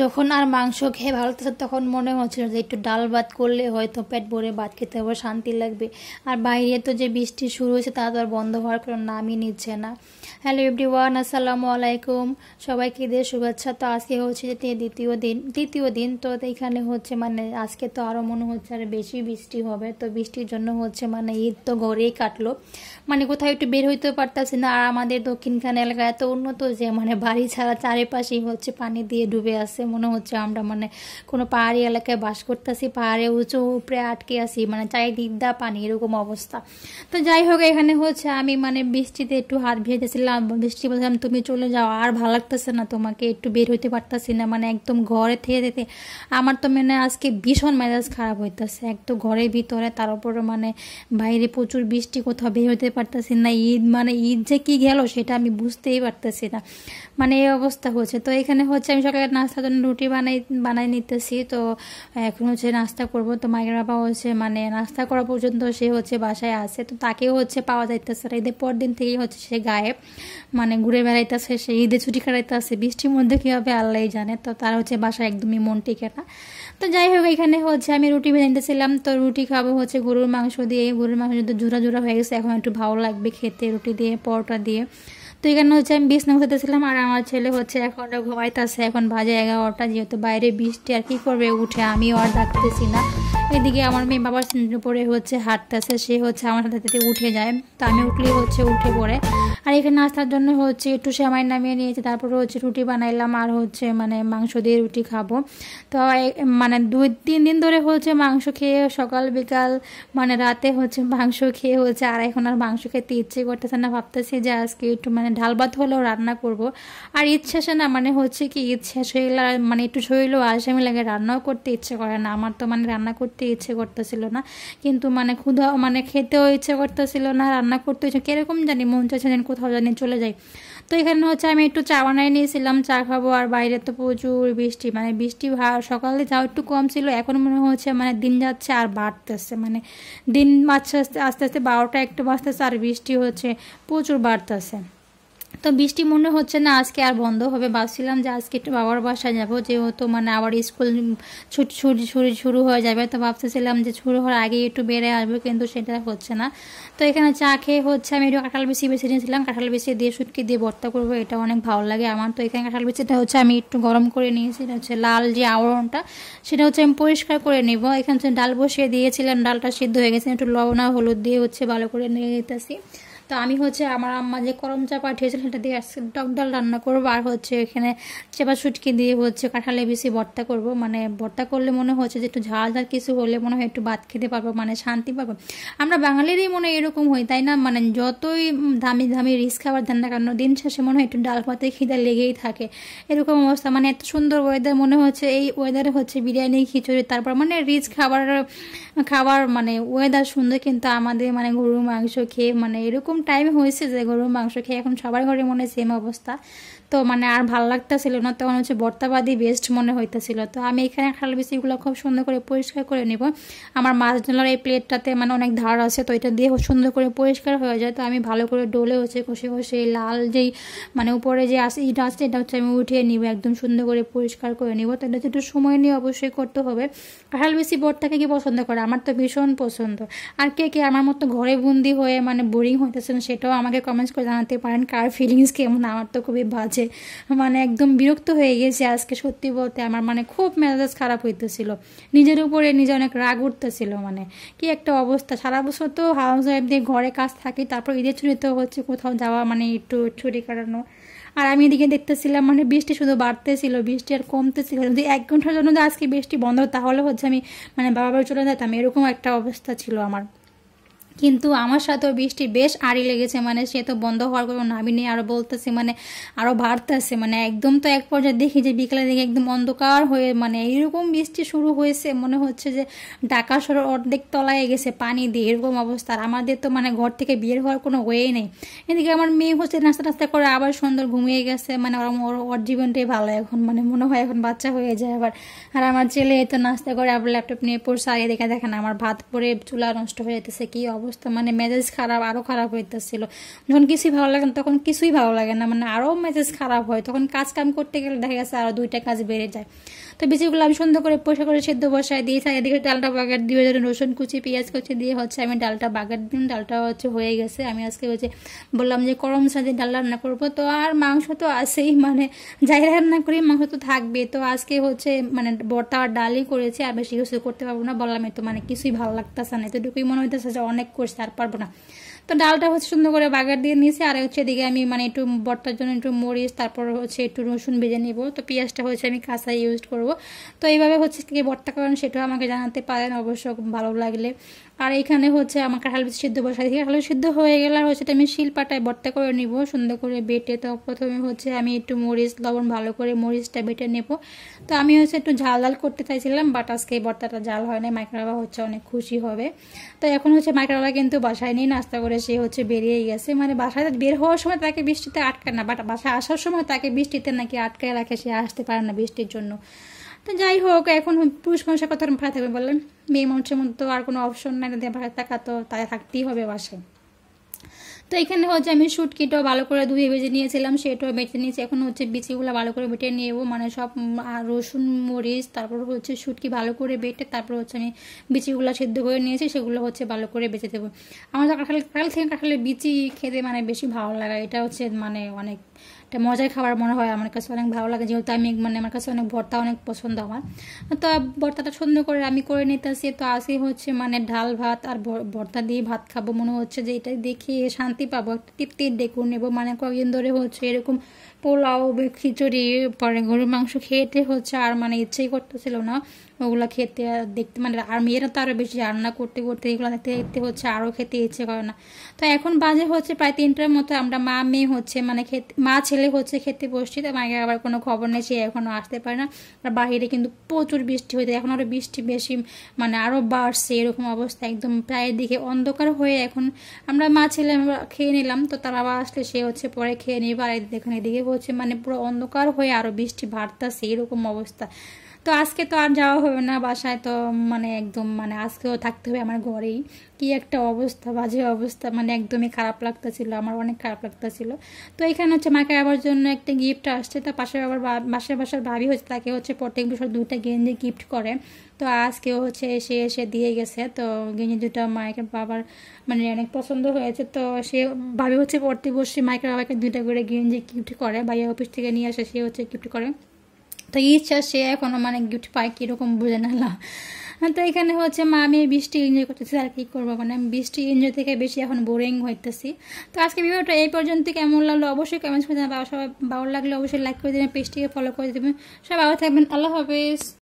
যখন আর মাংস খেয়ে ভালো থাকে তখন মনে হচ্ছিল যে একটু ডাল ভাত করলে হয়তো পেট ভরে ভাত খেতে হবে শান্তি লাগবে আর বাইরে তো যে বৃষ্টি শুরু হয়েছে তা তো আর বন্ধ হওয়ার কোনো নামই নিচ্ছে না হ্যালো এভরি ওয়ান আসসালামু আলাইকুম সবাইকে ঈদের শুভেচ্ছা তো আজকে হচ্ছে যে দ্বিতীয় দিন দ্বিতীয় দিন তো এইখানে হচ্ছে মানে আজকে তো আরও মনে হচ্ছে আর বেশি বৃষ্টি হবে তো বৃষ্টির জন্য হচ্ছে মানে ঈদ তো ঘরেই কাটলো মানে কোথাও একটু বের হইতে পারতাছি না আর আমাদের দক্ষিণখান এলাকা এত উন্নত যে মানে বাড়ি ছাড়া চারিপাশেই হচ্ছে পানি দিয়ে ডুবে আছে আছে মনে হচ্ছে আমরা মানে কোনো পাহাড়ি এলাকায় বাস করতেছি পাহাড়ে উঁচু উপরে আটকে আসি মানে চাই দিদা পানি এরকম অবস্থা তো যাই হোক এখানে হচ্ছে আমি মানে বৃষ্টিতে একটু হাত ভেজেছিলাম বৃষ্টি বলছিলাম তুমি চলে যাও আর ভালো লাগতেছে না তোমাকে একটু বের হইতে পারতেছি না মানে একদম ঘরে থেকে যেতে আমার তো মানে আজকে ভীষণ মেজাজ খারাপ হইতেছে এক তো ঘরের ভিতরে তার উপরে মানে বাইরে প্রচুর বৃষ্টি কোথাও বের হইতে পারতেছি না ঈদ মানে ঈদ যে কী গেল সেটা আমি বুঝতেই পারতেছি না মানে এই অবস্থা হচ্ছে তো এখানে হচ্ছে আমি সকালে নাস্তা জন্য রুটি বানাই বানাই নিতেছি তো এখন হচ্ছে নাস্তা করব তো মায়ের বাবা হচ্ছে মানে নাস্তা করা পর্যন্ত সে হচ্ছে বাসায় আছে তো তাকেও হচ্ছে পাওয়া যাইতেছে না ঈদের পর দিন থেকেই হচ্ছে সে গায়েব মানে ঘুরে বেড়াইতেছে সে ঈদে ছুটি কাটাইতেছে বৃষ্টির মধ্যে কীভাবে আল্লাহ জানে তো তার হচ্ছে বাসায় একদমই মন টিকে না তো যাই হোক এখানে হচ্ছে আমি রুটি ভেজাইতেছিলাম তো রুটি খাবো হচ্ছে গরুর মাংস দিয়ে গরুর মাংস যদি জোড়া জোড়া হয়ে গেছে এখন একটু ভালো লাগবে খেতে রুটি দিয়ে পরোটা দিয়ে তো এখানে হচ্ছে আমি বিছনা ছিলাম আর আমার ছেলে হচ্ছে এখন ঘুমাইতেছে এখন বাজে এগারোটা যেহেতু বাইরে বৃষ্টি আর কি করবে উঠে আমিও আর ডাকতেছি না এদিকে আমার মেয়ে বাবার উপরে হচ্ছে হাঁটতেছে সে হচ্ছে আমার সাথে উঠে যায় তো আমি উঠলেই হচ্ছে উঠে পড়ে আর এখানে নাস্তার জন্য হচ্ছে একটু সেমাই নামিয়ে নিয়েছি তারপরে হচ্ছে রুটি বানাইলাম আর হচ্ছে মানে মাংস দিয়ে রুটি খাবো তো মানে দুই তিন দিন ধরে হচ্ছে মাংস খেয়ে সকাল বিকাল মানে রাতে হচ্ছে মাংস খেয়ে হচ্ছে আর এখন আর মাংস খেতে ইচ্ছে করতেছে না ভাবতেছি যে আজকে একটু মানে ঢাল ভাত হলেও রান্না করব আর ইচ্ছে আসে না মানে হচ্ছে কি ইচ্ছে শরীর মানে একটু শরীরও আমি লাগে রান্নাও করতে ইচ্ছে করে না আমার তো মানে রান্না করতে ইচ্ছে করতেছিল না কিন্তু মানে ক্ষুধা মানে খেতেও ইচ্ছে করতেছিল না রান্না করতে ইচ্ছে কীরকম জানি মন চাইছে কোথাও জানি চলে যাই তো এখানে হচ্ছে আমি একটু চা বানাই নিয়েছিলাম চা খাবো আর বাইরে তো প্রচুর বৃষ্টি মানে বৃষ্টি সকালে যাও একটু কম ছিল এখন মনে হচ্ছে মানে দিন যাচ্ছে আর বাড়তেছে মানে দিন আস্তে আস্তে আস্তে আস্তে বারোটা একটু বাঁচতেছে আর বৃষ্টি হচ্ছে প্রচুর বাড়তেছে তো বৃষ্টি মনে হচ্ছে না আজকে আর বন্ধ হবে ভাবছিলাম যে আজকে একটু বাবার বাসায় যাবো যেহেতু মানে আবার স্কুল ছুটি ছুটি ছুটি শুরু হয়ে যাবে তো ভাবতেছিলাম যে শুরু হওয়ার আগে একটু বেড়ে আসবো কিন্তু সেটা হচ্ছে না তো এখানে চা খেয়ে হচ্ছে আমি একটু কাঁঠাল বেশি বেছে নিয়েছিলাম কাঁঠাল বেশি দিয়ে শুটকি দিয়ে ভর্তা করবো এটা অনেক ভালো লাগে আমার তো এখানে কাঁঠাল বেশিটা হচ্ছে আমি একটু গরম করে নিয়েছি এটা হচ্ছে লাল যে আবরণটা সেটা হচ্ছে আমি পরিষ্কার করে নেব এখানে হচ্ছে ডাল বসিয়ে দিয়েছিলাম ডালটা সিদ্ধ হয়ে গেছে একটু লবণা হলুদ দিয়ে হচ্ছে ভালো করে নিয়ে নিতেছি তো আমি হচ্ছে আমার আম্মা যে করম চা পাঠিয়েছিলেন সেটা দিয়ে আজকে ডক ডাল রান্না করবো আর হচ্ছে এখানে চেপা সুটকি দিয়ে হচ্ছে কাঁঠালে বেশি ভর্তা করব মানে ভর্তা করলে মনে হচ্ছে যে একটু ঝাল ঝাল কিছু হলে মনে হয় একটু ভাত খেতে পারবো মানে শান্তি পাবো আমরা বাঙালিরই মনে হয় এরকম হই তাই না মানে যতই দামি দামি রিস খাবার দেন না কেন দিন শেষে মনে হয় একটু ডাল ভাতে খিদা লেগেই থাকে এরকম অবস্থা মানে এত সুন্দর ওয়েদার মনে হচ্ছে এই ওয়েদারে হচ্ছে বিরিয়ানি খিচুড়ি তারপর মানে রিচ খাবার খাবার মানে ওয়েদার সুন্দর কিন্তু আমাদের মানে গরু মাংস খেয়ে মানে এরকম টাইম হয়েছে যে গরুর মাংস খেয়ে এখন সবার ঘরে মনে সেম অবস্থা তো মানে আর ভালো লাগতেছিল না তখন হচ্ছে বর্তাবাদী বেস্ট মনে হইতেছিল তো আমি এখানে খাল বিচিগুলো খুব সুন্দর করে পরিষ্কার করে নেব আমার মাছ ডোলার এই প্লেটটাতে মানে অনেক ধার আছে তো এটা দিয়ে সুন্দর করে পরিষ্কার হয়ে যায় তো আমি ভালো করে ডোলে হচ্ছে কষে কষে লাল যেই মানে উপরে যে আসে ইটা আছে এটা হচ্ছে আমি উঠিয়ে নিব একদম সুন্দর করে পরিষ্কার করে নিব তো এটা একটু সময় নিয়ে অবশ্যই করতে হবে খাল বেশি বরটাকে কি পছন্দ করে আমার তো ভীষণ পছন্দ আর কে কে আমার মতো ঘরে বন্দি হয়ে মানে বোরিং হইতেছেন সেটাও আমাকে কমেন্টস করে জানাতে পারেন কার ফিলিংস কেমন আমার তো খুবই বাজে গেছে মানে একদম বিরক্ত হয়ে গেছে আজকে সত্যি বলতে আমার মানে খুব মেজাজ খারাপ হইতেছিল নিজের উপরে নিজে অনেক রাগ উঠতেছিল মানে কি একটা অবস্থা সারা বছর তো হাউস ওয়াইফ দিয়ে ঘরে কাজ থাকি তারপর ঈদের ছুটিতে হচ্ছে কোথাও যাওয়া মানে একটু ছুটি কাটানো আর আমি এদিকে দেখতেছিলাম মানে বৃষ্টি শুধু বাড়তেছিল বৃষ্টি আর কমতেছিল যদি এক ঘন্টার জন্য আজকে বৃষ্টি বন্ধ তাহলে হচ্ছে আমি মানে বাবা বাড়ি চলে যেতাম এরকম একটা অবস্থা ছিল আমার কিন্তু আমার সাথেও বৃষ্টি বেশ আড়ি লেগেছে মানে সে তো বন্ধ হওয়ার কোনো নামই নেই আরও বলতেছে মানে আরও বাড়তেছে মানে একদম তো এক পর্যায়ে দেখি যে বিকেলের দিকে একদম অন্ধকার হয়ে মানে এইরকম বৃষ্টি শুরু হয়েছে মনে হচ্ছে যে ঢাকা সর অর্ধেক তলায় গেছে পানি দিয়ে এরকম অবস্থা আর আমাদের তো মানে ঘর থেকে বিয়ের হওয়ার কোনো ওয়েই নেই এদিকে আমার মেয়ে হচ্ছে নাস্তা নাস্তা করে আবার সুন্দর ঘুমিয়ে গেছে মানে ওর ওর জীবনটাই ভালো এখন মানে মনে হয় এখন বাচ্চা হয়ে যায় আবার আর আমার ছেলে তো নাস্তা করে আবার ল্যাপটপ নিয়ে পড়ছে আর এদিকে দেখেন আমার ভাত পরে চুলা নষ্ট হয়ে যেতেছে কী অবস্থা অবস্থা মানে মেজাজ খারাপ আরও খারাপ হইতেছিল যখন কিছুই ভালো লাগে না তখন কিছুই ভালো লাগে না মানে আরও মেজাজ খারাপ হয় তখন কাজ কাম করতে গেলে দেখা গেছে আরও দুইটা কাজ বেড়ে যায় তো বিচিগুলো আমি সুন্দর করে পরিষ্কার করে সেদ্ধ বসায় দিয়েছি এদিকে ডালটা বাগার দিয়ে হচ্ছে রসুন কুচি পেঁয়াজ কুচি দিয়ে হচ্ছে আমি ডালটা বাগার দিন ডালটা হচ্ছে হয়ে গেছে আমি আজকে হচ্ছে বললাম যে করম সাজে ডাল রান্না করবো তো আর মাংস তো আছেই মানে যাই রান্না করি মাংস তো থাকবে তো আজকে হচ্ছে মানে বর্তা আর ডালই করেছি আর বেশি কিছু করতে পারবো না বললাম তো মানে কিছুই ভালো লাগতেছে না এতটুকুই মনে হইতেছে যে অনেক করছে আর পারবো না তো ডালটা হচ্ছে সুন্দর করে বাগার দিয়ে নিয়েছি আর হচ্ছে এদিকে আমি মানে একটু বটটার জন্য একটু মরিচ তারপর হচ্ছে একটু রসুন ভেজে নেব তো পেঁয়াজটা হচ্ছে আমি কাঁচা ইউজ করব তো এইভাবে হচ্ছে কি বটটা কারণ সেটাও আমাকে জানাতে পারেন অবশ্য ভালো লাগলে আর এখানে হচ্ছে আমাকে হালু সিদ্ধ বসাই দিই হালু সিদ্ধ হয়ে গেলে হচ্ছে আমি শিলপাটায় বর্তা করে নিব সুন্দর করে বেটে তো প্রথমে হচ্ছে আমি একটু মরিচ লবণ ভালো করে মরিচটা বেটে নেব তো আমি হচ্ছে একটু ঝাল ঝাল করতে চাইছিলাম বাট আজকে এই ঝাল হয় না মাইক্রোবা হচ্ছে অনেক খুশি হবে তো এখন হচ্ছে মাইক্রোবা কিন্তু বাসায় নিয়ে নাস্তা করে সে হচ্ছে বেরিয়েই গেছে মানে বাসায় বের হওয়ার সময় তাকে বৃষ্টিতে আটকায় না বাট বাসায় আসার সময় তাকে বৃষ্টিতে নাকি আটকায় রাখে সে আসতে পারে না বৃষ্টির জন্য তো যাই হোক এখন পুরুষ মানুষের কথা ভাড়া থাকবে বললেন মেয়ে মানুষের মতো আর কোনো অপশন নাই না ভাড়া থাকা তো তাই থাকতেই হবে বাসায় তো এখানে হচ্ছে আমি শুটকিটাও ভালো করে ধুয়ে বেজে নিয়েছিলাম সেটাও বেটে নিয়েছি এখন হচ্ছে বিচিগুলো ভালো করে বেটে নেব মানে সব রসুন মরিচ তারপর হচ্ছে শুটকি ভালো করে বেটে তারপর হচ্ছে আমি বিচিগুলো সেদ্ধ করে নিয়েছি সেগুলো হচ্ছে ভালো করে বেঁচে দেবো আমার কাঁঠাল কাঁঠাল থেকে কাঁঠালের বিচি খেতে মানে বেশি ভালো লাগে এটা হচ্ছে মানে অনেক একটা মজার খাবার মনে হয় আমার কাছে অনেক ভালো লাগে যেহেতু আমি মানে আমার কাছে অনেক ভর্তা অনেক পছন্দ আমার তো ভর্তাটা সুন্দর করে আমি করে নিতেছি তো আসি হচ্ছে মানে ডাল ভাত আর ভর্তা দিয়ে ভাত খাবো মনে হচ্ছে যে এটা দেখে শান্তি পাবো একটা তৃপ্তির ডেকুর নেবো মানে কয়েকদিন ধরে হচ্ছে এরকম পোলাও খিচুড়ি পরে গরুর মাংস খেয়েটে হচ্ছে আর মানে ইচ্ছেই করতেছিল না ওগুলো খেতে আর দেখতে মানে আর মেয়েরা তো আরও বেশি রান্না করতে করতে এগুলো দেখতে দেখতে হচ্ছে আরও খেতে ইচ্ছে করে না তো এখন বাজে হচ্ছে প্রায় তিনটার মতো আমরা মা মেয়ে হচ্ছে মানে খেতে মা ছেলে হচ্ছে খেতে বসছি তো মাকে আবার কোনো খবর নেই সে এখনও আসতে পারে না আর বাহিরে কিন্তু প্রচুর বৃষ্টি হয়েছে এখন আরও বৃষ্টি বেশি মানে আরও বাড়ছে এরকম অবস্থা একদম প্রায় দিকে অন্ধকার হয়ে এখন আমরা মা ছেলে আমরা খেয়ে নিলাম তো তার আবার আসলে সে হচ্ছে পরে খেয়ে নিবার এখানে এদিকে হচ্ছে মানে পুরো অন্ধকার হয়ে আরও বৃষ্টি বাড়তাছে এরকম অবস্থা তো আজকে তো আর যাওয়া হবে না বাসায় তো মানে একদম মানে আজকেও থাকতে হবে আমার ঘরেই কি একটা অবস্থা বাজে অবস্থা মানে একদমই খারাপ লাগতেছিল আমার অনেক খারাপ লাগতেছিল তো এখানে হচ্ছে মাকে আবার জন্য একটা গিফট আসছে তো পাশে আবার বাসায় বাসার ভাবি হচ্ছে তাকে হচ্ছে প্রত্যেক বছর দুইটা গেঞ্জি গিফট করে তো আজকেও হচ্ছে এসে এসে দিয়ে গেছে তো গেঞ্জি দুটা মাইকের বাবার মানে অনেক পছন্দ হয়েছে তো সে ভাবি হচ্ছে প্রত্যেক বসে মায়ের বাবাকে দুইটা করে গেঞ্জি গিফট করে ভাইয়া অফিস থেকে নিয়ে আসে সে হচ্ছে গিফট করে তো ইচ্ছা সে এখনও মানে গিফট পায় কীরকম বুঝে না তো এখানে হচ্ছে মা আমি বৃষ্টি এনজয় করতেছি আর কী করবো মানে বৃষ্টি এনজয় থেকে বেশি এখন বোরিং হইতেছি তো আজকে ভিডিওটা এই পর্যন্ত কেমন লাগলো অবশ্যই কেমন শুনে বাবা সবাই ভালো লাগলে অবশ্যই লাইক করে দেবেন পেজটিকে ফলো করে দেবেন সবাই ভালো থাকবেন আল্লাহ হাফিজ